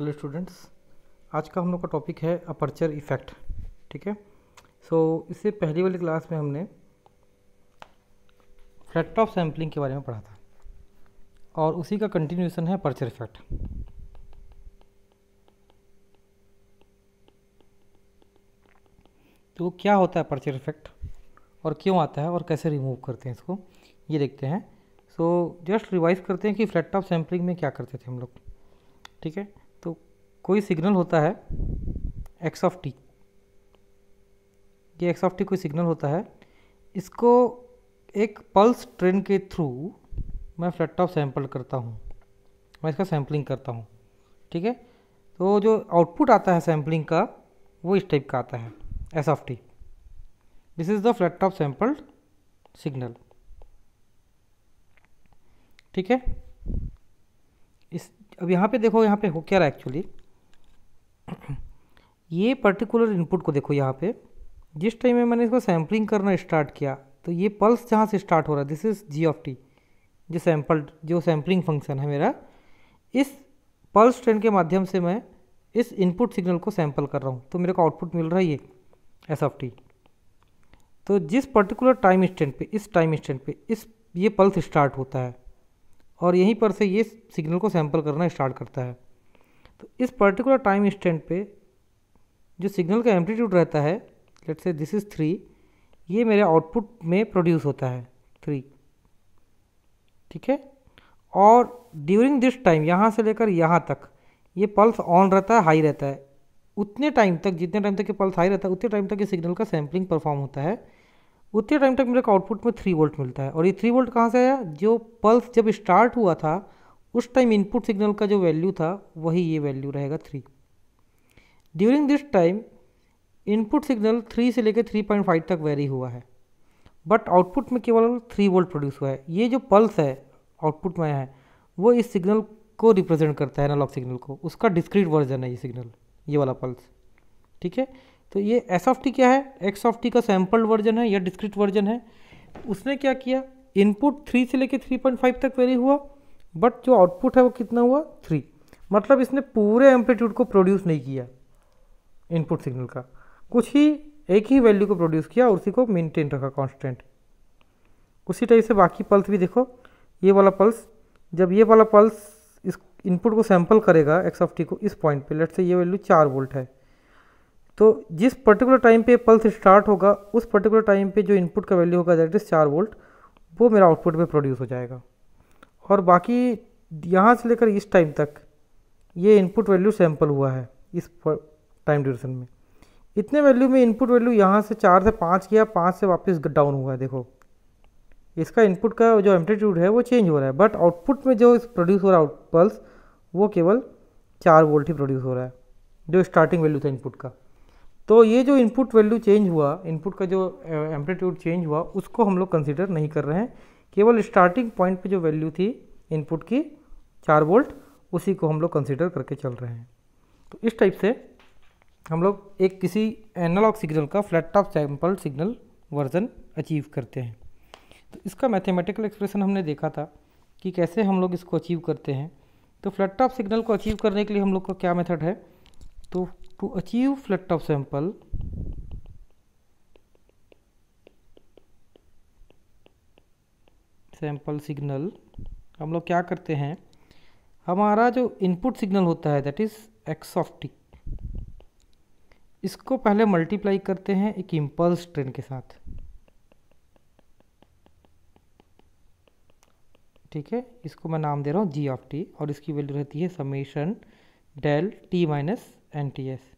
Hello students आज का हम लोग का टॉपिक है अपर्चर इफेक्ट ठीक है सो so, इससे पहली वाली क्लास में हमने फ्लैट टॉप सैम्पलिंग के बारे में पढ़ा था और उसी का कंटिन्यूशन है अपर्चर इफेक्ट तो क्या होता है अपर्चर इफेक्ट और क्यों आता है और कैसे रिमूव करते हैं इसको ये देखते हैं सो जस्ट रिवाइज करते हैं कि फ्लैट टॉप सैम्पलिंग में क्या करते थे हम लोग ठीक है कोई सिग्नल होता है एक्स ऑफ टी ये एक्स ऑफ टी कोई सिग्नल होता है इसको एक पल्स ट्रेन के थ्रू मैं फ्लैट टॉप सैंपल करता हूँ मैं इसका सैम्पलिंग करता हूँ ठीक है तो जो आउटपुट आता है सैम्पलिंग का वो इस टाइप का आता है S of T this is the flat top sampled signal ठीक है इस अब यहाँ पे देखो यहाँ पे हो क्या रहा है एक्चुअली ये पर्टिकुलर इनपुट को देखो यहाँ पे जिस टाइम में मैंने इसको सैम्पलिंग करना स्टार्ट किया तो ये पल्स जहाँ से स्टार्ट हो रहा है this is G of T जो सैम्पल जो सैम्पलिंग फंक्शन है मेरा इस पल्स ट्रेंड के माध्यम से मैं इस इनपुट सिग्नल को सैंपल कर रहा हूँ तो मेरे को आउटपुट मिल रहा है ये एस ऑफ टी तो जिस पर्टिकुलर टाइम स्टैंड पे इस टाइम स्टैंड पे इस ये पल्स स्टार्ट होता है और यहीं पर से ये सिग्नल को सैंपल करना स्टार्ट करता है तो इस पर्टिकुलर टाइम स्टेंट पे जो सिग्नल का एम्पलीट्यूड रहता है late say this is three ये मेरे आउटपुट में प्रोड्यूस होता है थ्री ठीक है और ड्यूरिंग दिस टाइम यहाँ से लेकर यहाँ तक ये पल्स ऑन रहता है हाई रहता है उतने टाइम तक जितने टाइम तक ये पल्स हाई रहता है उतने टाइम तक ये सिग्नल का सैम्पलिंग परफॉर्म होता है उतने टाइम तक मेरे को आउटपुट में थ्री वोल्ट मिलता है और ये थ्री वोल्ट कहाँ से आया जो पल्स जब स्टार्ट हुआ था उस टाइम इनपुट सिग्नल का जो वैल्यू था वही ये वैल्यू रहेगा three during this time input signal three से लेकर थ्री पॉइंट फाइव तक वेरी हुआ है बट आउटपुट में केवल थ्री वोल्ट प्रोड्यूस हुआ है ये जो पल्स है आउटपुट में है वो इस सिग्नल को रिप्रेजेंट करता है एनालॉग सिग्नल को उसका डिस्क्रीट वर्जन है ये सिग्नल ये वाला पल्स ठीक है तो ये एस ऑफ टी क्या है एक्स ऑफ टी का सैम्पल्ड वर्जन है या डिस्क्रीट वर्जन है उसने क्या किया इनपुट थ्री से लेकर थ्री पॉइंट फाइव तक वेरी हुआ बट जो आउटपुट है वो कितना हुआ थ्री मतलब इसने पूरे एम्पलीट्यूड को प्रोड्यूस नहीं किया इनपुट सिग्नल का कुछ ही एक ही वैल्यू को प्रोड्यूस किया और उसी को मेंटेन रखा कांस्टेंट उसी टाइप से बाकी पल्स भी देखो ये वाला पल्स जब ये वाला पल्स इस इनपुट को सैंपल करेगा एक्स ऑफ टी को इस पॉइंट पे लेट से ये वैल्यू चार वोल्ट है तो जिस पर्टिकुलर टाइम पे पल्स स्टार्ट होगा उस पर्टिकुलर टाइम पे जो इनपुट का वैल्यू होगा दैट इज़ चार वोल्ट वो मेरा आउटपुट पर प्रोड्यूस हो जाएगा और बाकी यहाँ से लेकर इस टाइम तक ये इनपुट वैल्यू सैम्पल हुआ है इस टाइम ड्यूरेशन में इतने वैल्यू में इनपुट वैल्यू यहाँ से चार से पाँच गया पाँच से वापस डाउन हुआ है देखो इसका इनपुट का जो एम्पलीट्यूड है वो चेंज हो रहा है बट आउटपुट में जो प्रोड्यूस हो रहा है पल्स वो केवल चार वोल्ट ही प्रोड्यूस हो रहा है जो स्टार्टिंग वैल्यू था इनपुट का तो ये जो इनपुट वैल्यू चेंज हुआ इनपुट का जो एम्पलीट्यूड चेंज हुआ उसको हम लोग कंसिडर नहीं कर रहे हैं केवल स्टार्टिंग पॉइंट पे जो वैल्यू थी इनपुट की चार वोल्ट उसी को हम लोग कंसिडर करके चल रहे हैं तो इस टाइप से हम लोग एक किसी एनालॉग सिग्नल का flat top sample signal version achieve करते हैं तो इसका मैथमेटिकल एक्सप्रेशन हमने देखा था कि कैसे हम लोग इसको अचीव करते हैं तो फ्लैट टॉप सिग्नल को अचीव करने के लिए हम लोग का क्या मेथड है तो to achieve flat top sample sample signal हम लोग क्या करते हैं हमारा जो इनपुट सिग्नल होता है that is X of T इसको पहले मल्टीप्लाई करते हैं एक इम्पल्स ट्रेन के साथ ठीक है इसको मैं नाम दे रहा हूँ जी ऑफ टी और इसकी वैल्यू रहती है summation del T minus N T S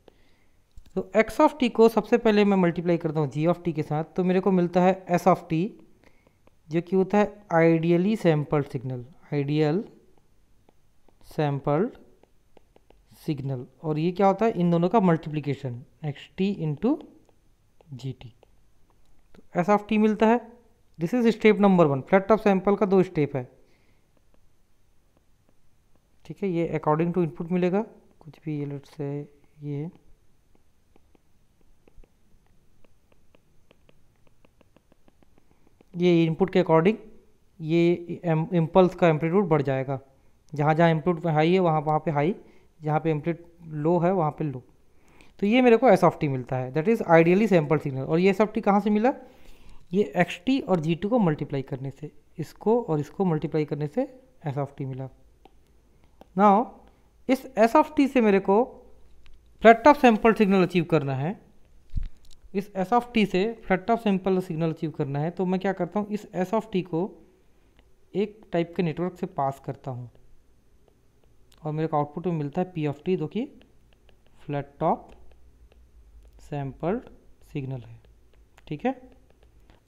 तो एक्स ऑफ टी को सबसे पहले मैं मल्टीप्लाई करता हूँ जी ऑफ टी के साथ तो मेरे को मिलता है एस ऑफ टी जो कि होता है ideally sampled signal ideal sampled signal और ये क्या होता है इन दोनों का multiplication X T into G T तो एस ऑफ टी मिलता है this is step number one flat of sample का दो स्टेप है ठीक है ये अकॉर्डिंग टू इनपुट मिलेगा कुछ भी ये लेट्स से ये ये इनपुट के अकॉर्डिंग ये इम्पल्स का एम्पलीट्यूड बढ़ जाएगा जहाँ जहाँ एम्पलीट्यूड हाई है वहाँ वहाँ पे हाई जहाँ पे इम्पलीट लो है वहाँ पे लो तो ये मेरे को एस ऑफ टी मिलता है that is ideally sample signal और ये एस ऑफ टी कहाँ से मिला ये एक्स टी और जी टू को मल्टीप्लाई करने से इसको और इसको मल्टीप्लाई करने से एस ऑफ टी मिला ना इस एस ऑफ टी से मेरे को flat of sample signal achieve करना है इस एस ऑफ टी से flat top simple signal achieve करना है तो मैं क्या करता हूँ इस एस ऑफ टी को एक टाइप के नेटवर्क से पास करता हूँ और मेरे को आउटपुट में मिलता है पी ऑफ टी जो कि फ्लैट टॉप सैम्पल्ड सिग्नल है ठीक है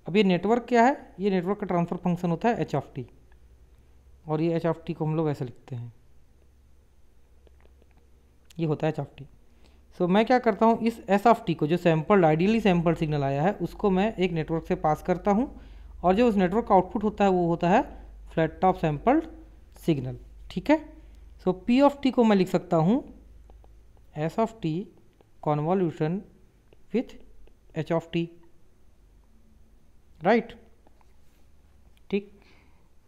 अब ये नेटवर्क क्या है ये नेटवर्क का ट्रांसफर फंक्शन होता है एच ऑफ टी और ये एच ऑफ टी को हम लोग ऐसे लिखते हैं ये होता है H of T so so, मैं क्या करता हूँ इस एस ऑफ टी को जो सैम्पल आइडियली सैम्पल सिग्नल आया है उसको मैं एक नेटवर्क से पास करता हूँ और जो उस नेटवर्क का आउटपुट होता है वो होता है फ्लैट टॉप सैम्पल्ड सिग्नल ठीक है सो पी ऑफ टी को मैं लिख सकता हूँ S of T convolution with H of T right ठीक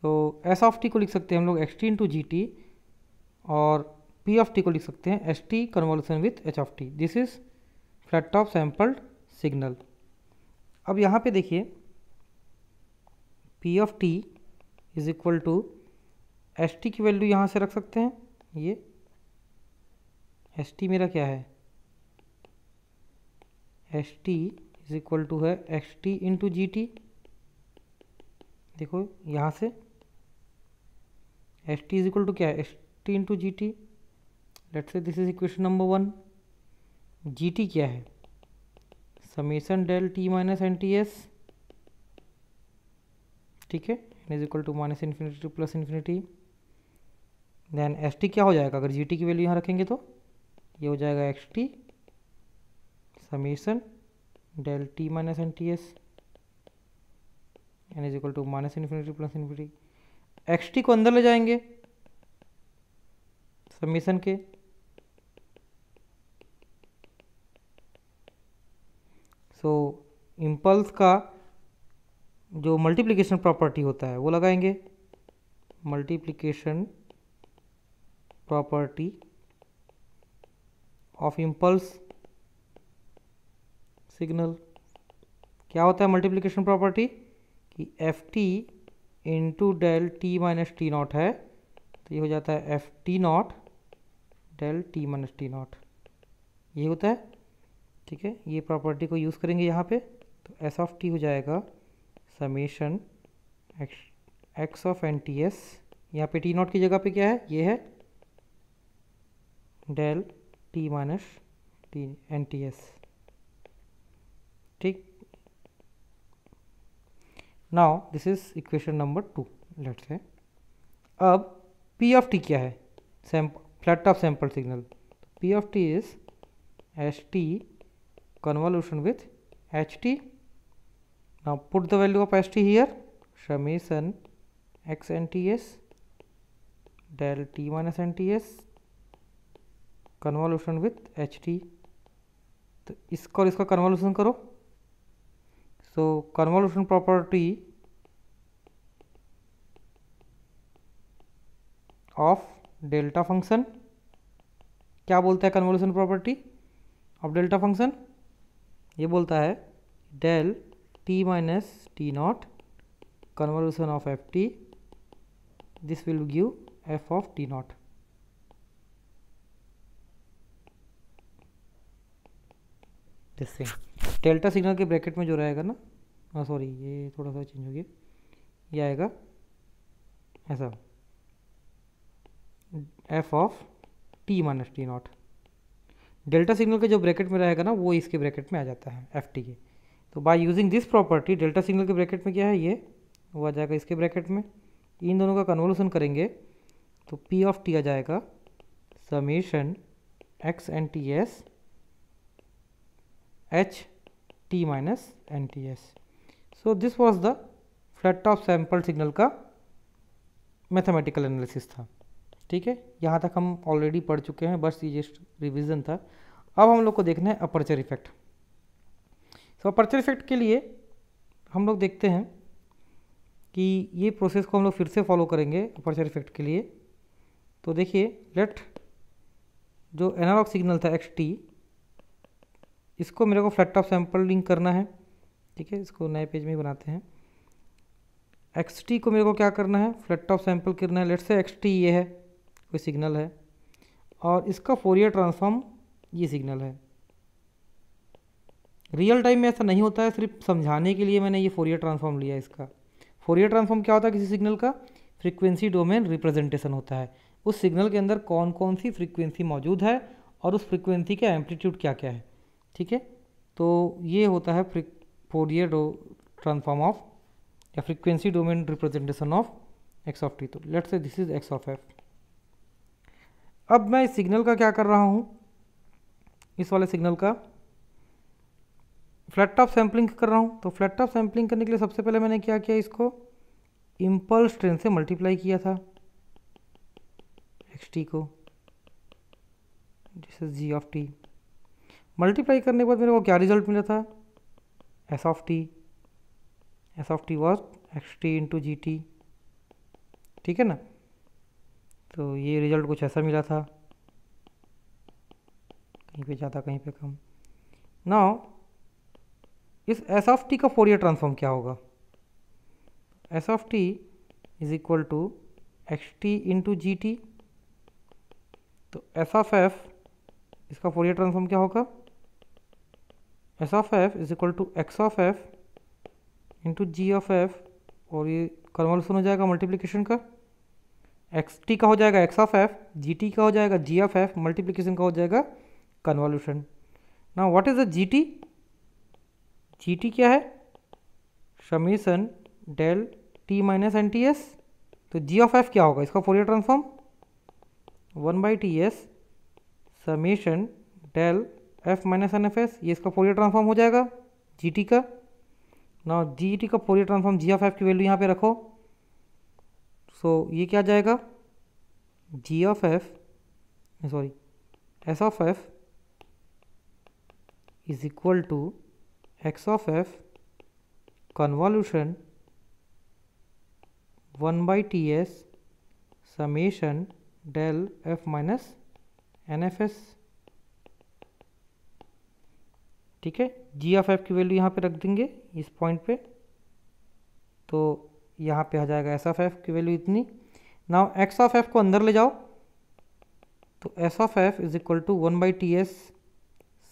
तो एस ऑफ टी को लिख सकते हैं हम लोग X T into G T और पी ऑफ टी को लिख सकते हैं S T convolution with H of T this is flat top sampled signal अब यहाँ पे देखिए P of T is equal to S T की वैल्यू यहाँ से रख सकते हैं ये एस टी मेरा क्या है S T is equal to है S T into G T देखो यहाँ से S T is equal to क्या है S T into G T let say this is equation number one G T क्या है summation del T minus N T S ठीक है N is equal to minus infinity to plus infinity then S T क्या हो जाएगा अगर G T की value यहाँ रखेंगे तो ये हो जाएगा X T summation del T minus N T S N is equal to minus infinity plus infinity X T को अंदर ले जाएंगे समीशन के सो इम्पल्स का जो मल्टीप्लिकेशन प्रॉपर्टी होता है वो लगाएंगे multiplication property of impulse signal क्या होता है मल्टीप्लिकेशन प्रॉपर्टी कि F T into del T minus T naught है तो ये हो जाता है F T naught del T minus T naught ये होता है ठीक है ये प्रॉपर्टी को यूज़ करेंगे यहाँ पे तो एस ऑफ टी हो जाएगा summation X X of N T S यहाँ पे टी नॉट की जगह पे क्या है ये है del T minus T N T S ठीक now this is equation number two let say अब पी ऑफ टी क्या है sample flat of sample signal P of T is S T convolution with h t. Now put the value of h t here summation x n t s del t minus n t s convolution with h t. तो इसको और इसका convolution करो so convolution property of delta function क्या बोलता है convolution property of delta function ये बोलता है del T minus T naught convolution of F T this will give F of T naught this thing delta signal के bracket में जो रहेगा ना हाँ सॉरी ये थोड़ा सा चेंज हो गया ये आएगा ऐसा F of T minus T naught delta signal के जो ब्रैकेट में रहेगा ना वो इसके ब्रैकेट में आ जाता है एफ के तो by using this property delta signal के ब्रैकेट में क्या है ये वो आ जाएगा इसके ब्रैकेट में इन दोनों का कन्वोल्यूशन करेंगे तो पी ऑफ टी आ जाएगा summation X N T S H T minus N T S so this was the flat top sample signal का मैथमेटिकल एनालिसिस था ठीक है यहाँ तक हम ऑलरेडी पढ़ चुके हैं बस ये जस्ट रिविज़न था अब हम लोग को देखना है aperture effect so aperture effect के लिए हम लोग देखते हैं कि ये प्रोसेस को हम लोग फिर से फॉलो करेंगे अपर्चर इफेक्ट के लिए तो देखिए लेट जो एनालॉग सिग्नल था एक्स टी इसको मेरे को फ्लैट टॉप सैम्पलिंग लिंक करना है ठीक है इसको नए पेज में बनाते हैं एक्स टी को मेरे को क्या करना है फ्लैट टॉप सैंपल करना है लेट से एक्स टी ये है कोई सिग्नल है और इसका फोरियर ट्रांसफॉर्म ये सिग्नल है रियल टाइम में ऐसा नहीं होता है सिर्फ समझाने के लिए मैंने ये फोरियर ट्रांसफॉर्म लिया इसका फोरियर ट्रांसफॉर्म क्या होता है किसी सिग्नल का फ्रीक्वेंसी डोमेन रिप्रेजेंटेशन होता है उस सिग्नल के अंदर कौन कौन सी फ्रीक्वेंसी मौजूद है और उस फ्रीक्वेंसी का एम्पलीट्यूड क्या क्या है ठीक है तो ये होता है फोरियर डो ट्रांसफॉर्म ऑफ या frequency domain representation of X of T तो let's say this is X of F अब मैं इस सिग्नल का क्या कर रहा हूँ इस वाले सिग्नल का फ्लैट टॉप सैम्पलिंग कर रहा हूँ तो फ्लैट टॉप सैम्पलिंग करने के लिए सबसे पहले मैंने क्या किया इसको इम्पल्स ट्रेन से मल्टीप्लाई किया था एक्स टी को जैसे जी ऑफ टी मल्टीप्लाई करने के बाद मेरे को क्या रिजल्ट मिला था S of T S of T was X T into G T ठीक है ना तो ये रिज़ल्ट कुछ ऐसा मिला था कहीं पे ज़्यादा कहीं पे कम नाउ इस एस ऑफ टी का फोरियर ट्रांसफॉर्म क्या होगा S of T is equal to X T into G T तो एस ऑफ एफ इसका फोरियर ट्रांसफॉर्म क्या होगा S of F is equal to X of F into G of F और ये convulsion हो जाएगा मल्टीप्लीकेशन का x T का हो जाएगा X of F G T का हो जाएगा जी ऑफ एफ मल्टीप्लीकेशन का हो जाएगा कन्वॉल्यूशन ना what is the G T G T क्या है summation del T minus N T S तो जी ऑफ एफ क्या होगा इसका Fourier transform one by T S summation del F minus N F S ये इसका Fourier transform हो जाएगा जी टी का ना जी टी का Fourier transform G of F की वैल्यू यहाँ पे रखो सो so, ये क्या जाएगा G of F sorry S of F is equal to X of F convolution one by T S summation del F minus N F S ठीक है G of F की value यहाँ पे रख देंगे इस पॉइंट पे तो यहाँ पे आ जाएगा एस ऑफ एफ की वैल्यू इतनी नाउ एक्स ऑफ एफ को अंदर ले जाओ तो S of F is equal to one by T S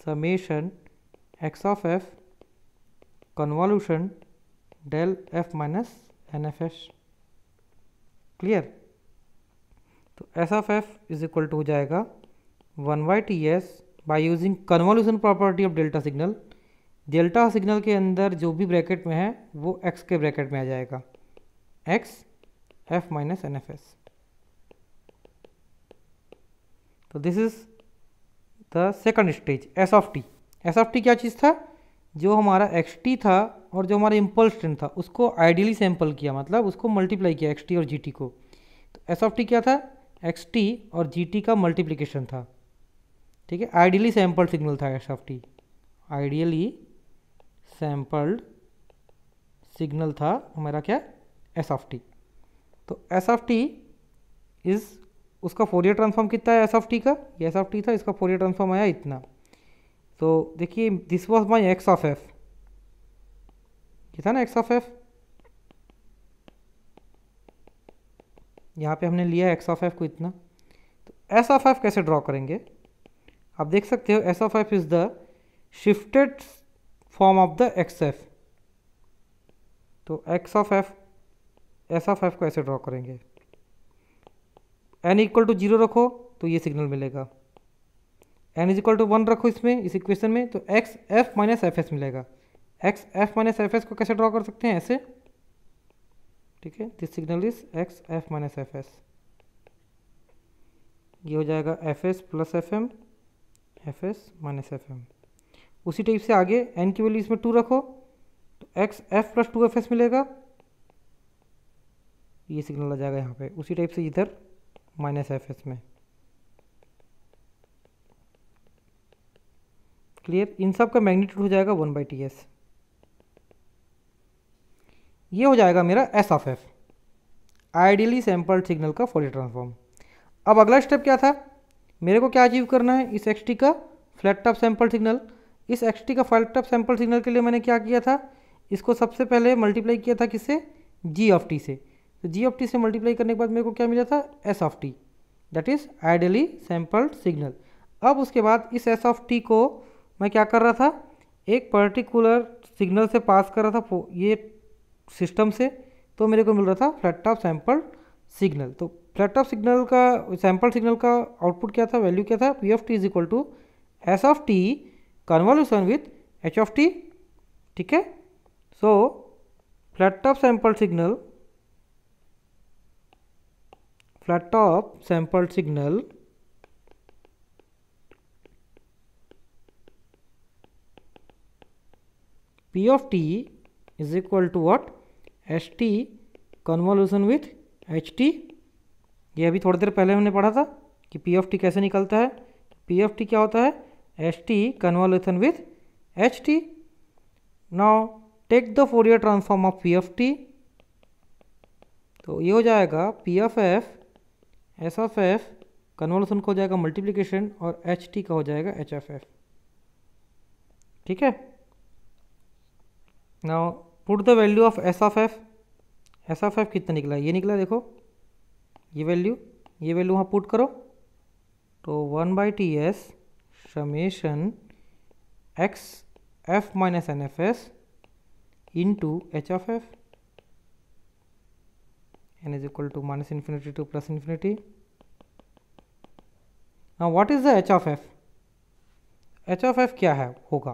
summation X of F convolution del F minus N F S clear तो S of F is equal to हो जाएगा one by T S by using convolution property of delta signal delta signal के अंदर जो भी bracket में है वो एक्स के ब्रैकेट में आ जाएगा X F minus N F S तो this is the second stage S of T S of T क्या चीज़ था जो हमारा एक्स टी था और जो हमारा इम्पल्स ट्रेन था उसको आइडियली सैम्पल किया मतलब उसको मल्टीप्लाई किया एक्स टी और जी टी को तो एस ऑफ टी क्या था एक्स टी और जी टी का मल्टीप्लीकेशन था ठीक है आइडियली सैम्पल सिग्नल था S of T ideally sampled signal था हमारा क्या एस ऑफ टी तो एस ऑफ टी इज़ उसका फोरियर ट्रांसफॉर्म कितना है एस ऑफ टी का ये एस ऑफ टी था इसका फोरियर ट्रांसफॉर्म आया इतना तो देखिए this was my X of F कितना एक्स ऑफ एफ यहाँ पे हमने लिया एक्स ऑफ एफ को इतना तो एस ऑफ एफ कैसे ड्रॉ करेंगे आप देख सकते हो S of F is the shifted form of the X F तो X of F S of F को ऐसे ड्रॉ करेंगे एन इक्वल टू जीरो रखो तो ये सिग्नल मिलेगा N is equal to one रखो इसमें इस इक्वेशन में तो X F minus F S मिलेगा X F minus F S को कैसे ड्रॉ कर सकते हैं ऐसे ठीक है this signal is X F minus F S ये हो जाएगा F S plus F M F S minus F M उसी टाइप से आगे एन की वैल्यू इसमें टू रखो तो X F plus two F S मिलेगा ये सिग्नल आ जाएगा यहाँ पे उसी टाइप से इधर माइनस एफ एस में क्लियर इन सब का मैग्नीट्यूड हो जाएगा वन बाई टी एस ये हो जाएगा मेरा S of F ideally sample signal का फोरियर ट्रांसफॉर्म अब अगला स्टेप क्या था मेरे को क्या अचीव करना है इस एक्स का फ्लैट टॉप सैम्पल सिग्नल इस एक्स का फ्लैट टॉप सैम्पल सिग्नल के लिए मैंने क्या किया था इसको सबसे पहले मल्टीप्लाई किया था किससे जी ऑफ टी से तो जी ऑफ टी से मल्टीप्लाई करने के बाद मेरे को क्या मिला था S of T that is ideally sampled signal अब उसके बाद इस एस ऑफ टी को मैं क्या कर रहा था एक पर्टिकुलर सिग्नल से पास कर रहा था ये सिस्टम से तो मेरे को मिल रहा था फ्लैट टॉप सैम्पल्ड सिग्नल तो फ्लैट टॉप सिग्नल का सैम्पल सिग्नल का आउटपुट क्या था वैल्यू क्या था P of T is equal to S of T convolution with H of T ठीक है so flat top sample signal flat top sample signal p of t is equal to what ht convolution with H T ये अभी थोड़ी देर पहले हमने पढ़ा था कि पी एफ टी कैसे निकलता है पी एफ टी क्या होता है S T convolution with H T now take the four Fourier transform of P F T तो ये हो जाएगा P F F S of F convolution का हो जाएगा मल्टीप्लिकेशन और एच टी का हो जाएगा एच एफ एफ ठीक है now put the value of S of F S of F कितना निकला ये निकला देखो ये वैल्यू ये वैल्यू वहाँ पुट करो तो one by T S summation X F minus N F S into H of F n is equal to minus infinity to plus infinity. Now what is the h of f? h of f क्या है होगा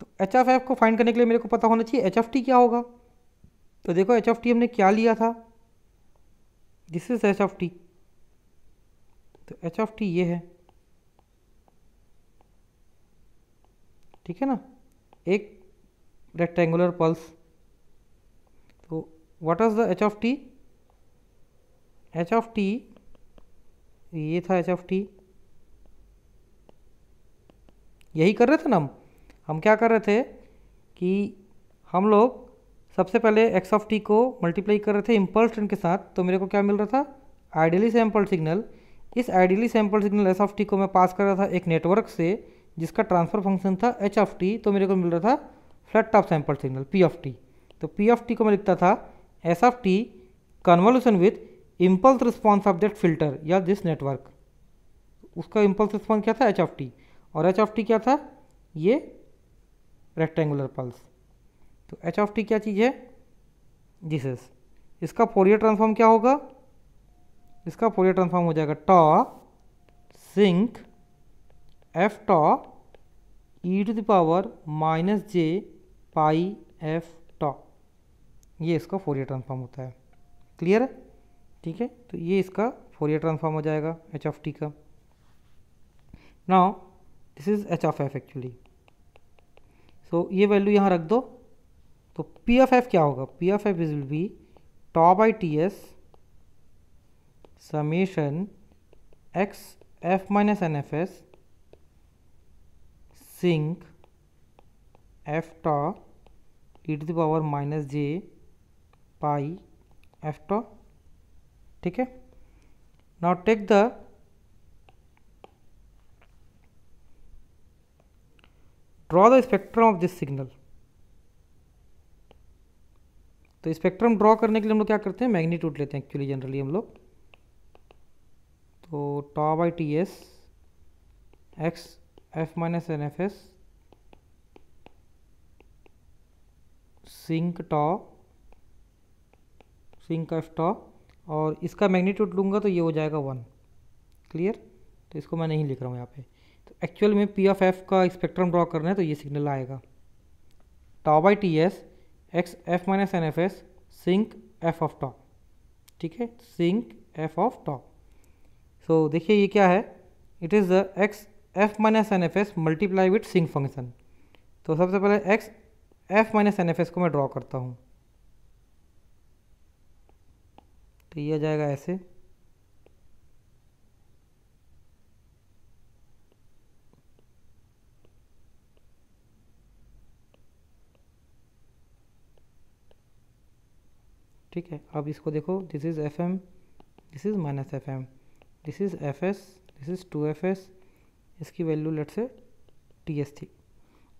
तो h of f को find करने के लिए मेरे को पता होना चाहिए h of t क्या होगा तो देखो h of t हमने क्या लिया था this is h of t तो h of t ये है ठीक है ना एक rectangular pulse what is the H of T H of T ये था एच ऑफ टी यही कर रहे थे ना हम हम क्या कर रहे थे कि हम लोग सबसे पहले एक्स ऑफ टी को मल्टीप्लाई कर रहे थे इम्पल्स ट्रेन के साथ तो मेरे को क्या मिल रहा था आइडियली सैम्पल सिग्नल इस ideally sample signal S of T को मैं पास कर रहा था एक नेटवर्क से जिसका ट्रांसफर फंक्शन था एच ऑफ टी तो मेरे को मिल रहा था flat top sample signal P of T तो पी ऑफ टी को मैं लिखता था S of T convolution with impulse response of that filter या दिस नेटवर्क उसका इम्पल्स रिस्पॉन्स क्या था एच ऑफ टी और एच ऑफ टी क्या था ये रेक्टेंगुलर पल्स तो एच ऑफ टी क्या चीज़ है जीसस इसका फोरियर ट्रांसफॉर्म क्या होगा इसका फोरियर ट्रांसफॉर्म हो जाएगा tau sinc F tau E to the power minus J pi F ये इसका फोरियर ट्रांसफॉर्म होता है क्लियर है ठीक है तो ये इसका फोरियर ट्रांसफॉर्म हो जाएगा एच ऑफ टी का now this is H of F actually so ये वैल्यू यहाँ रख दो तो पी एफ एफ क्या होगा P F F will be tau by T S summation X F minus N F S sinc F tau it the power minus J pi tau ठीक है now take the draw the spectrum of this signal तो spectrum draw करने के लिए हम लोग क्या करते हैं मैग्नीट्यूड लेते हैं एक्चुअली जनरली हम लोग तो tau by T S X F minus N F S sinc tau sinc का स्टॉक और इसका मैग्नीट्यूड लूँगा तो ये हो जाएगा वन क्लियर तो इसको मैं नहीं लिख रहा हूँ यहाँ पे तो एक्चुअल में पी ऑफ एफ का स्पेक्ट्रम ड्रॉ करना है तो ये सिग्नल आएगा tau by T S X F minus N F S sinc F of top ठीक है sinc F of top so देखिए ये क्या है it is the X F minus N F S multiply with sinc function तो सबसे पहले X F minus N F S को मैं ड्रॉ करता हूँ तो ये आ जाएगा ऐसे ठीक है अब इसको देखो this is F M this is minus F M this is F S this is two F S इसकी value let say T S थी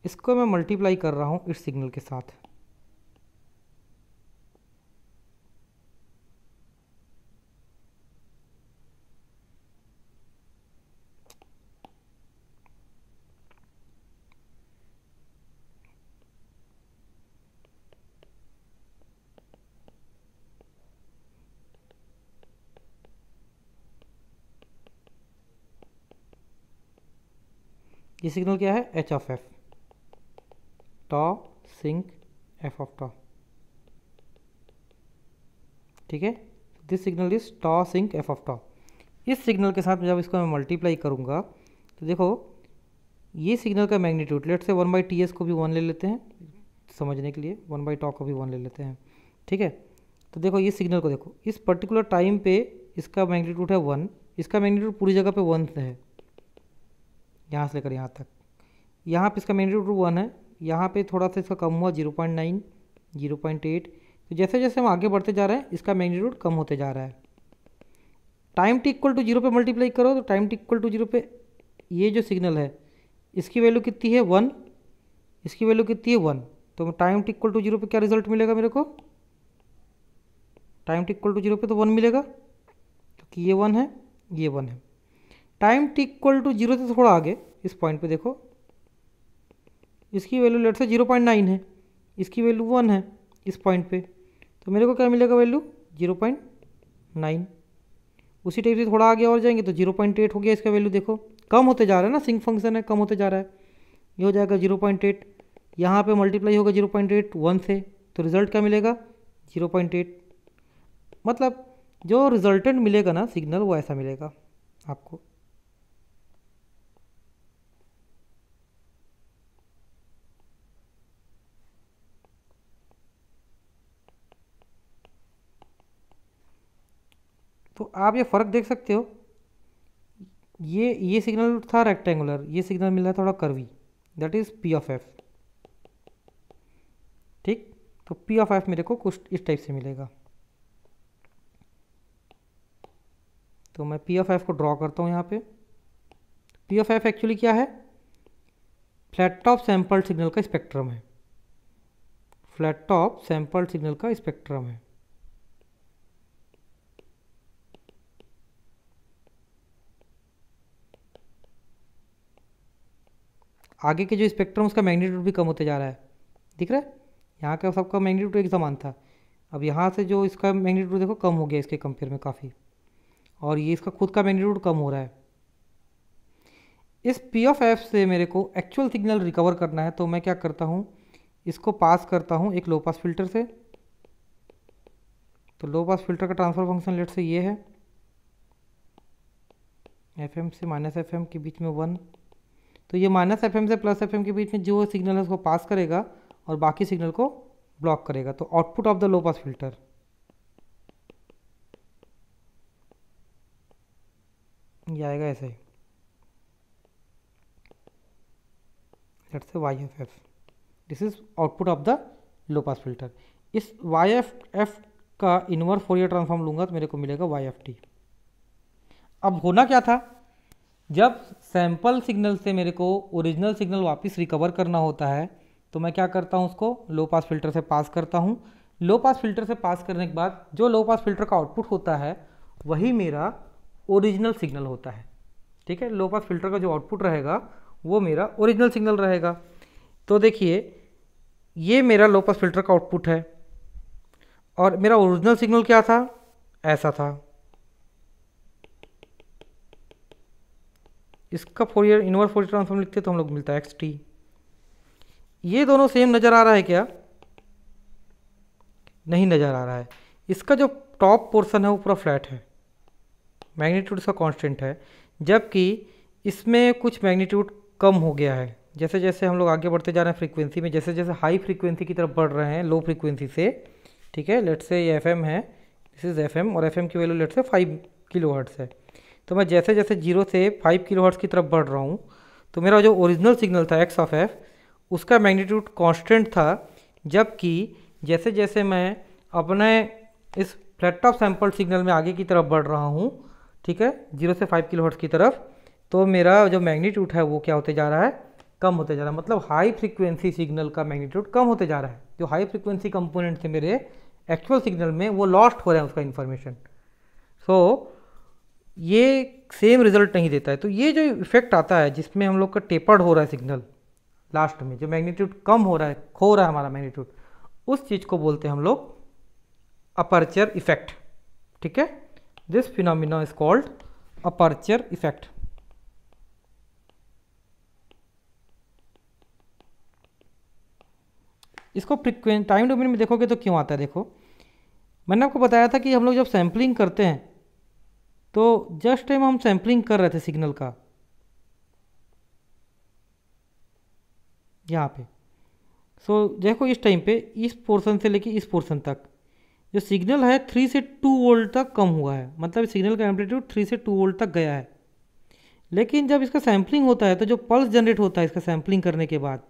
इसको मैं मल्टीप्लाई कर रहा हूँ इस सिग्नल के साथ ये सिग्नल क्या है H of F tau sinc F of tau ठीक है this signal is tau sinc F of tau इस सिग्नल के साथ जब इसको मैं मल्टीप्लाई करूंगा तो देखो ये सिग्नल का magnitude let say one by T S को भी वन ले लेते हैं समझने के लिए वन बाई टॉ को भी वन ले लेते हैं ठीक है तो देखो ये सिग्नल को देखो इस पर्टिकुलर टाइम पे इसका मैग्नीट्यूड है वन इसका मैग्नीट्यूड पूरी जगह पे वन है यहाँ से लेकर यहाँ तक यहाँ पे इसका मेन रूट वन है यहाँ पे थोड़ा सा इसका कम हुआ zero point nine zero point eight तो जैसे जैसे हम आगे बढ़ते जा रहे हैं इसका मैग्नीट्यूड कम होते जा रहा है time T equal to zero पे मल्टीप्लाई करो तो time T equal to zero पे ये जो सिग्नल है इसकी वैल्यू कितनी है वन इसकी वैल्यू कितनी है वन तो time T equal to zero पे क्या रिजल्ट मिलेगा मेरे को time T equal to zero पर तो वन मिलेगा क्योंकि तो ये वन है ये वन है time T equal to zero से थोड़ा आगे इस पॉइंट पे देखो इसकी value let say zero point nine है इसकी वैल्यू वन है इस पॉइंट पे तो मेरे को क्या मिलेगा वैल्यू जीरो पॉइंट नाइन उसी टाइप से थोड़ा आगे और जाएंगे तो जीरो पॉइंट एट हो गया इसका वैल्यू देखो कम होते जा रहा है ना सिंक फंक्शन है कम होते जा रहा है ये हो जाएगा जीरो पॉइंट एट यहाँ पर मल्टीप्लाई होगा जीरो पॉइंट एट वन से तो रिजल्ट क्या मिलेगा जीरो पॉइंट एट मतलब जो रिजल्टेंट मिलेगा ना सिग्नल वो ऐसा मिलेगा आपको आप ये फ़र्क देख सकते हो ये ये सिग्नल था रेक्टेंगुलर ये सिग्नल मिल रहा है थोड़ा curvy that is P of F ठीक तो पी ऑफ एफ मेरे को कुछ इस टाइप से मिलेगा तो मैं पी ऑफ एफ को ड्रॉ करता हूँ यहाँ पे पी ऑफ एफ एक्चुअली क्या है फ्लैट टॉप सैम्पल सिग्नल का स्पेक्ट्रम है फ्लैट टॉप सैम्पल सिग्नल का स्पेक्ट्रम है आगे के जो स्पेक्ट्रम उसका मैग्नीट्यूड भी कम होते जा रहा है दिख रहा है यहाँ का सबका मैग्नीट्यूड एक समान था अब यहाँ से जो इसका मैग्नीट्यूड देखो कम हो गया इसके कंपेयर में काफ़ी और ये इसका खुद का मैग्नीट्यूड कम हो रहा है इस पी ऑफ एफ से मेरे को एक्चुअल सिग्नल रिकवर करना है तो मैं क्या करता हूँ इसको पास करता हूँ एक लो पास फिल्टर से तो लो पास फिल्टर का ट्रांसफर फंक्शन लेट से ये है एफ एम से माइनस एफ एम के बीच में वन तो ये माइनस एफ से प्लस एफ के बीच में जो सिग्नल है उसको पास करेगा और बाकी सिग्नल को ब्लॉक करेगा तो output of the low pass filter ये आएगा ऐसे Y F F this is output of the low pass filter इस वाई एफ एफ का इनवर्स फोरियर ट्रांसफॉर्म लूंगा तो मेरे को मिलेगा वाई एफ टी अब होना क्या था जब सैम्पल सिग्नल से मेरे को ओरिजिनल सिग्नल वापस रिकवर करना होता है तो मैं क्या करता हूँ उसको लो पास फिल्टर से पास करता हूँ लो पास फिल्टर से पास करने के बाद जो लो पास फिल्टर का आउटपुट होता है वही मेरा ओरिजिनल सिग्नल होता है ठीक है लो पास फिल्टर का जो आउटपुट रहेगा वो मेरा ओरिजिनल सिग्नल रहेगा तो देखिए ये मेरा लो पास फिल्टर का आउटपुट है और मेरा ओरिजिनल सिग्नल क्या था ऐसा था इसका फोरियर इनवर्स फोरियर ट्रांसफॉर्म लिखते तो हम लोग मिलता है एक्स टी ये दोनों सेम नज़र आ रहा है क्या नहीं नज़र आ रहा है इसका जो टॉप पोर्शन है वो पूरा फ्लैट है मैग्नीट्यूड इसका कांस्टेंट है जबकि इसमें कुछ मैग्नीट्यूड कम हो गया है जैसे जैसे हम लोग आगे बढ़ते जा रहे हैं फ्रीक्वेंसी में जैसे जैसे हाई फ्रीक्वेंसी की तरफ बढ़ रहे हैं लो फ्रीक्वेंसी से ठीक है लेट से ये एफ है दिस इज़ एफ और एफ की value let say five kilohertz है तो मैं जैसे जैसे जीरो से फाइव किलो हर्ट्स की तरफ बढ़ रहा हूँ तो मेरा जो ओरिजिनल सिग्नल था एक्स ऑफ एफ उसका मैग्नीट्यूड कांस्टेंट था जबकि जैसे जैसे मैं अपने इस फ्लैट टॉप सैम्पल सिग्नल में आगे की तरफ बढ़ रहा हूँ ठीक है जीरो से फाइव किलो हर्ट्स की तरफ तो मेरा जो मैग्नीट्यूड है वो क्या होते जा रहा है कम होते जा रहा है मतलब हाई फ्रीक्वेंसी सिग्नल का मैग्नीट्यूड कम होते जा रहा है जो हाई फ्रीक्वेंसी कंपोनेंट थे मेरे एक्चुअल सिग्नल में वो लॉस्ट हो रहा है उसका इन्फॉर्मेशन सो so, ये सेम रिजल्ट नहीं देता है तो ये जो इफेक्ट आता है जिसमें हम लोग का टेपर्ड हो रहा है सिग्नल लास्ट में जो मैग्नीट्यूड कम हो रहा है खो रहा है हमारा मैग्नीट्यूड उस चीज़ को बोलते हैं हम लोग अपर्चर इफेक्ट ठीक है this phenomena is called aperture effect इसको फ्रिक्वेंट टाइम डोमेन में देखोगे तो क्यों आता है देखो मैंने आपको बताया था कि हम लोग जब सैम्पलिंग करते हैं तो जस्ट टाइम हम सैम्पलिंग कर रहे थे सिग्नल का यहाँ पे सो so, देखो इस टाइम पे इस पोर्शन से लेके इस पोर्शन तक जो सिग्नल है थ्री से टू वोल्ट तक कम हुआ है मतलब सिग्नल का एम्पलीट्यूड थ्री से टू वोल्ट तक गया है लेकिन जब इसका सैम्पलिंग होता है तो जो पल्स जनरेट होता है इसका सैम्पलिंग करने के बाद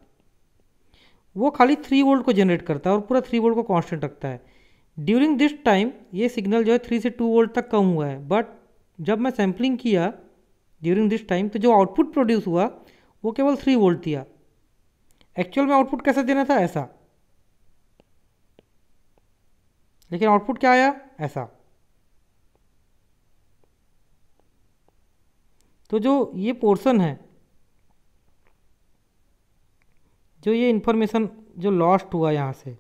वो खाली थ्री वोल्ट को जनरेट करता है और पूरा थ्री वोल्ट को कांस्टेंट रखता है ड्यूरिंग दिस टाइम ये सिग्नल जो है थ्री से टू वोल्ट तक कम हुआ है बट जब मैं सैम्पलिंग किया ड्यूरिंग दिस टाइम तो जो आउटपुट प्रोड्यूस हुआ वो केवल थ्री वोल्ट दिया एक्चुअल में आउटपुट कैसे देना था ऐसा लेकिन आउटपुट क्या आया ऐसा तो जो ये पोर्शन है जो ये इन्फॉर्मेशन जो लॉस्ट हुआ यहाँ से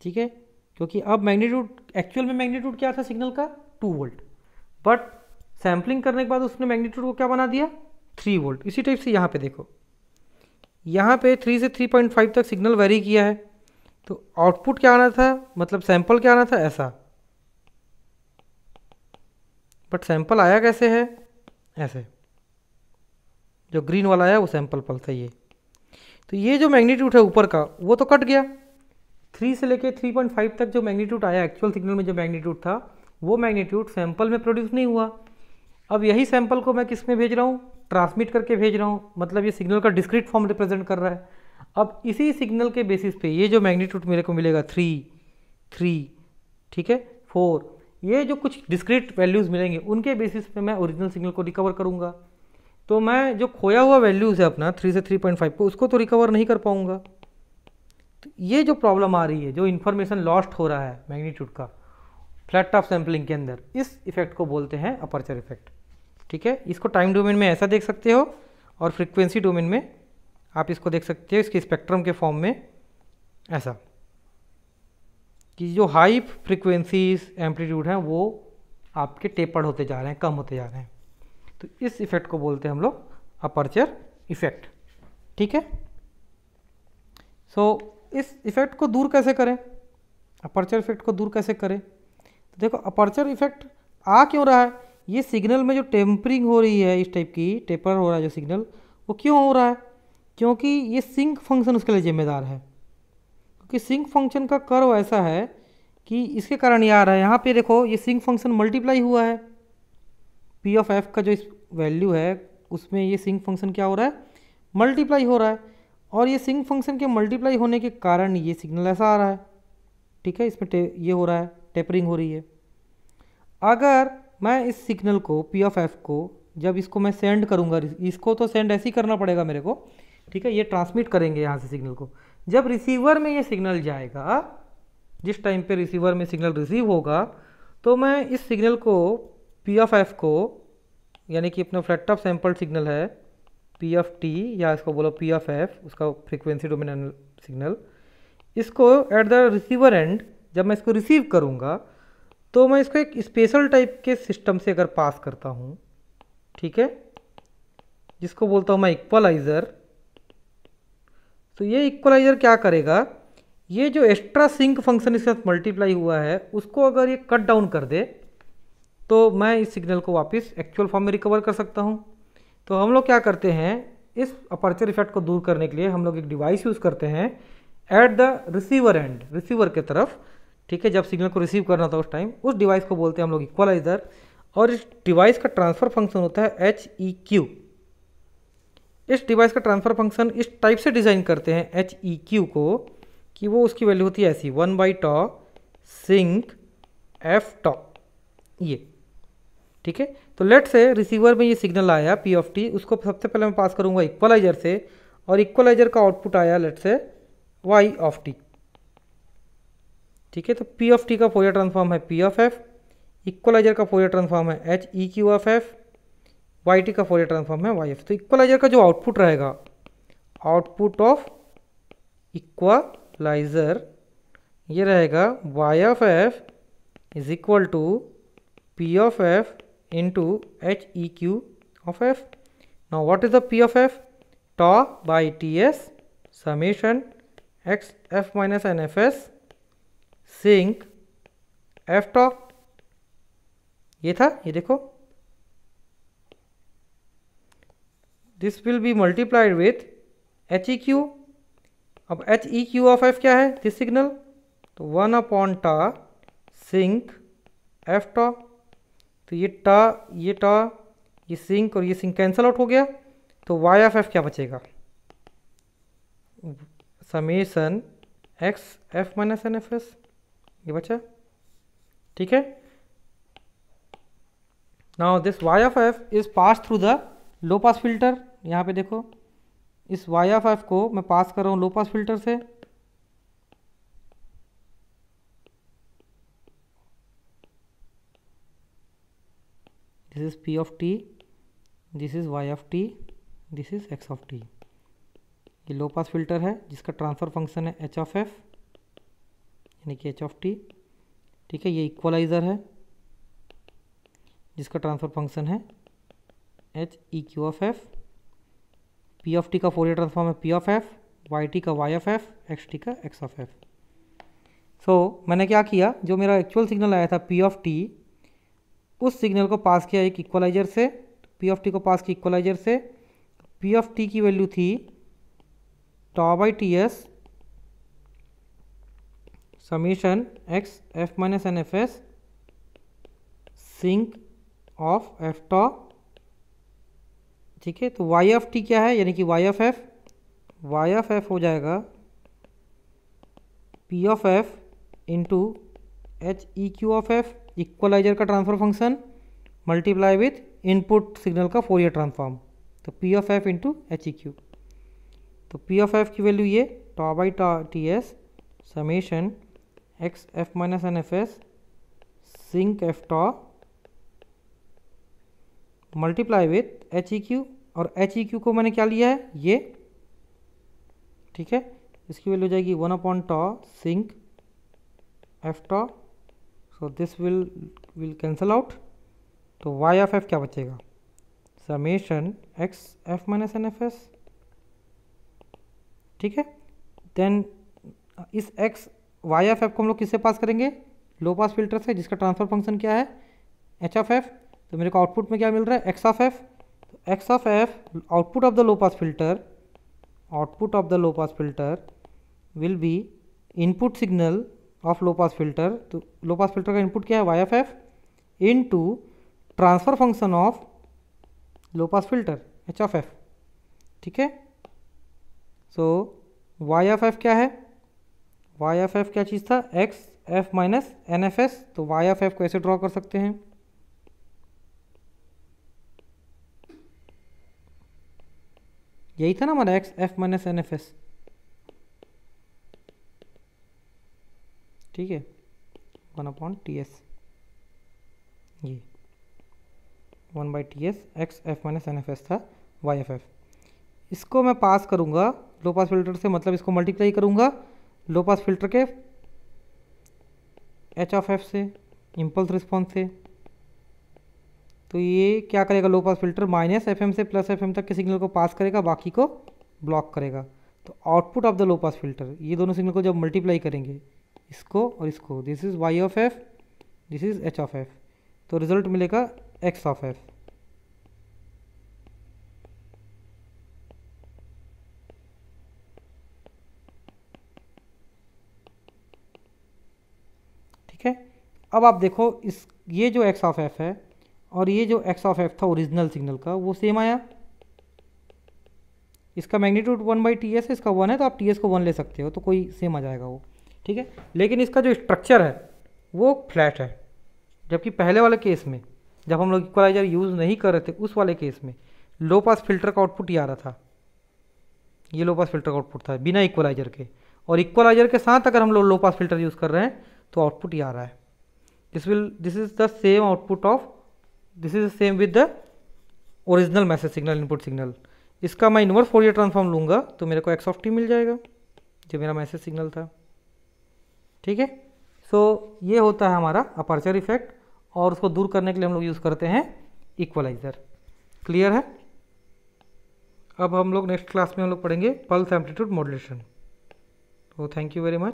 ठीक है क्योंकि अब मैग्नीट्यूड एक्चुअल में मैग्नीट्यूड क्या था सिग्नल का टू वोल्ट बट सैम्पलिंग करने के बाद उसने मैग्नीट्यूड को क्या बना दिया थ्री वोल्ट इसी टाइप से यहाँ पे देखो यहाँ पे थ्री से थ्री पॉइंट फाइव तक सिग्नल वेरी किया है तो आउटपुट क्या आना था मतलब सैंपल क्या आना था ऐसा बट सैंपल आया कैसे है ऐसे जो ग्रीन वाला आया वो सैंपल पल था ये तो ये जो मैग्नीट्यूड है ऊपर का वो तो कट गया थ्री से लेके थ्री पॉइंट फाइव तक जो मैग्नीट्यूड आया एक्चुअल सिग्नल में जो मैग्नीट्यूड था वो मैग्नीट्यूड सैंपल में प्रोड्यूस नहीं हुआ अब यही सैंपल को मैं किस में भेज रहा हूँ ट्रांसमिट करके भेज रहा हूँ मतलब ये सिग्नल का डिस्क्रिट फॉर्म रिप्रेजेंट कर रहा है अब इसी सिग्नल के बेसिस पे ये जो मैग्नीट्यूड मेरे को मिलेगा थ्री थ्री ठीक है फोर ये जो कुछ डिस्क्रिट वैल्यूज़ मिलेंगे उनके बेसिस पे मैं ओरिजिनल सिग्नल को रिकवर करूँगा तो मैं जो खोया हुआ वैल्यूज़ है अपना थ्री से थ्री पॉइंट फाइव को उसको तो रिकवर नहीं कर पाऊँगा तो ये जो प्रॉब्लम आ रही है जो इन्फॉर्मेशन लॉस्ट हो रहा है मैग्नीट्यूड का फ्लैट टॉप सैम्पलिंग के अंदर इस इफेक्ट को बोलते हैं अपर्चर इफेक्ट ठीक है इसको टाइम डोमेन में ऐसा देख सकते हो और फ्रिक्वेंसी डोमेन में आप इसको देख सकते हो इसके स्पेक्ट्रम के फॉर्म में ऐसा कि जो हाई फ्रिक्वेंसीज एम्पलीट्यूड हैं वो आपके टेपर्ड होते जा रहे हैं कम होते जा रहे हैं तो इस इफेक्ट को बोलते हैं हम लोग अपर्चर इफेक्ट ठीक है सो so, इस इफेक्ट को दूर कैसे करें अपर्चर इफेक्ट को दूर कैसे करें देखो अपर्चर इफेक्ट आ क्यों रहा है ये सिग्नल में जो टेम्परिंग हो रही है इस टाइप की टेपर हो रहा है जो सिग्नल वो क्यों हो रहा है क्योंकि ये सिंक फंक्शन उसके लिए जिम्मेदार है क्योंकि सिंक फंक्शन का कर्व ऐसा है कि इसके कारण ये आ रहा है यहाँ पे देखो ये सिंक फंक्शन मल्टीप्लाई हुआ है पी ऑफ एफ का जो इस वैल्यू है उसमें ये सिंक फंक्शन क्या हो रहा है मल्टीप्लाई हो रहा है और ये सिंक फंक्शन के मल्टीप्लाई होने के कारण ये सिग्नल ऐसा आ रहा है ठीक है इसमें ये हो रहा है टेपरिंग हो रही है अगर मैं इस सिग्नल को पी ऑफ एफ को जब इसको मैं सेंड करूँगा इसको तो सेंड ऐसे ही करना पड़ेगा मेरे को ठीक है ये ट्रांसमिट करेंगे यहाँ से सिग्नल को जब रिसीवर में ये सिग्नल जाएगा जिस टाइम पे रिसीवर में सिग्नल रिसीव होगा तो मैं इस सिग्नल को पी ऑफ एफ को यानी कि अपना फ्लैट ऑफ सैम्पल सिग्नल है पी एफ टी या इसको बोलो पी एफ एफ उसका फ्रिक्वेंसी डोमिनेंट सिग्नल इसको एट द रिसीवर एंड जब मैं इसको रिसीव करूँगा तो मैं इसको एक स्पेशल टाइप के सिस्टम से अगर पास करता हूँ ठीक है जिसको बोलता हूँ मैं इक्वलाइज़र तो ये इक्वलाइज़र क्या करेगा ये जो एक्स्ट्रा सिंक फंक्शन इसके साथ मल्टीप्लाई हुआ है उसको अगर ये कट डाउन कर दे तो मैं इस सिग्नल को वापस एक्चुअल फॉर्म में रिकवर कर सकता हूँ तो हम लोग क्या करते हैं इस अपर्चर इफेक्ट को दूर करने के लिए हम लोग एक डिवाइस यूज़ करते हैं at the receiver and receiver के तरफ ठीक है जब सिग्नल को रिसीव करना था उस टाइम उस डिवाइस को बोलते हैं हम लोग इक्वलाइज़र और इस डिवाइस का ट्रांसफर फंक्शन होता है एच ई क्यू इस डिवाइस का ट्रांसफर फंक्शन इस टाइप से डिज़ाइन करते हैं एच ई क्यू को कि वो उसकी वैल्यू होती है ऐसी one by tau sinc F tau ये ठीक है तो लेट से रिसीवर में ये सिग्नल आया पी ऑफ टी उसको सबसे पहले मैं पास करूँगा इक्वलाइजर से और इक्वलाइजर का आउटपुट आया लेट से वाई ऑफ टी ठीक है तो पी ऑफ टी का फोरियर ट्रांसफॉर्म है पी ऑफ एफ इक्वलाइजर का फोरियर ट्रांसफॉर्म है H E Q F F Y T का फोरियर ट्रांसफॉर्म है वाई एफ तो इक्वलाइजर का जो आउटपुट रहेगा आउटपुट ऑफ इक्वलाइजर ये रहेगा Y of F is equal to P of F into H E Q of F now what is the P of F tau by T S summation X F minus N F S sinc F tau ये था ये देखो this will be multiplied with H E Q अब H E Q of F क्या है this signal तो one upon tau sinc F tau तो ये टा ये टा ये सिंक और ये सिंक कैंसिल आउट हो गया तो वाई ऑफ एफ क्या बचेगा summation X F minus N F S ये बच्चा ठीक है now this Y of F is pass through the low pass filter यहाँ पे देखो इस वाई ऑफ एफ को मैं पास कर रहा हूँ लो पास फिल्टर से this is P of T this is Y of T this is X of T ये लो पास फिल्टर है जिसका ट्रांसफर फंक्शन है एच ऑफ एफ़ यानी कि एच ऑफ टी ठीक है ये इक्वलाइज़र है जिसका ट्रांसफर फंक्शन है H E Q of F P of T का फोरियर ट्रांसफॉर्म है P of F Y T का Y of F X T का एक्स ऑफ एफ सो मैंने क्या किया जो मेरा एक्चुअल सिग्नल आया था पी ऑफ टी उस सिग्नल को पास किया एक इक्वलाइजर से पी ऑफ टी को पास किया इक्वलाइजर से पी ऑफ टी की वैल्यू थी tau by T S summation x f minus n f s sinc of F tau ठीक है तो वाई एफ टी क्या है यानी कि Y F F Y F F हो जाएगा P of F into H E Q of F equaliser का transfer function multiply with input signal का फोर ईयर ट्रांसफॉर्म तो P of F into H E Q तो P of F की value ये tau by tau T S summation X F minus N F S sinc F tau multiply with H E Q और H E Q को मैंने क्या लिया है ये ठीक है इसकी वैल्यू हो जाएगी one upon tau sinc F tau so this will will cancel out तो वाई ऑफ एफ क्या बचेगा summation X F minus N F S ठीक है देन इस एक्स वाई एफ एफ को हम लोग किससे पास करेंगे लो पास फिल्टर से जिसका ट्रांसफर फंक्शन क्या है एच एफ एफ तो मेरे को आउटपुट में क्या मिल रहा है X of F X of F output of the low pass filter output of the low pass filter will be input signal of low pass filter तो लो पास फिल्टर का इनपुट क्या है Y F F into transfer function of low pass filter H of F ठीक है सो Y F F क्या है Y F F क्या चीज़ था X F minus N F S तो वाई एफ एफ को ऐसे ड्रॉ कर सकते हैं यही था ना हमारा X F minus N F S ठीक है वन अपॉन टी एस ये one by T S X F minus N F S था वाई एफ एफ इसको मैं पास करूंगा लो पास फिल्टर से मतलब इसको मल्टीप्लाई करूंगा लो पास फिल्टर के एच ऑफ एफ से इम्पल्स रिस्पॉन्स से तो ये क्या करेगा low pass filter minus F से प्लस एफ तक के सिग्नल को पास करेगा बाकी को ब्लॉक करेगा तो output of the low pass filter ये दोनों सिग्नल को जब मल्टीप्लाई करेंगे इसको और इसको this is Y of F this is H of F तो रिजल्ट मिलेगा एक्स ऑफ एफ अब आप देखो इस ये जो एक्स ऑफ एफ है और ये जो एक्स ऑफ एफ था ओरिजिनल सिग्नल का वो सेम आया इसका magnitude one by T S है इसका वन है तो आप टी एस को वन ले सकते हो तो कोई सेम आ जाएगा वो ठीक है लेकिन इसका जो स्ट्रक्चर है वो फ्लैट है जबकि पहले वाले केस में जब हम लोग इक्वलाइजर यूज़ नहीं कर रहे थे उस वाले केस में लो पास फिल्टर का आउटपुट ही आ रहा था ये लो पास फिल्टर का आउटपुट था बिना इक्वलाइजर के और इक्वलाइजर के साथ अगर हम लोग लो पास फिल्टर यूज़ कर रहे हैं तो आउटपुट ही आ रहा है this will this is the same output of this is the same with the original message signal input signal इसका मैं इनवर्स फोरियर ट्रांसफॉर्म लूँगा तो मेरे को एक्स ऑफ टी मिल जाएगा जो मेरा मैसेज सिग्नल था ठीक है सो ये होता है हमारा अपर्चर इफेक्ट और उसको दूर करने के लिए हम लोग यूज़ करते हैं इक्वलाइज़र क्लियर है अब हम लोग नेक्स्ट क्लास में हम लोग पढ़ेंगे पल्स एम्पलीट्यूड मॉडुलेशन तो थैंक यू वेरी मच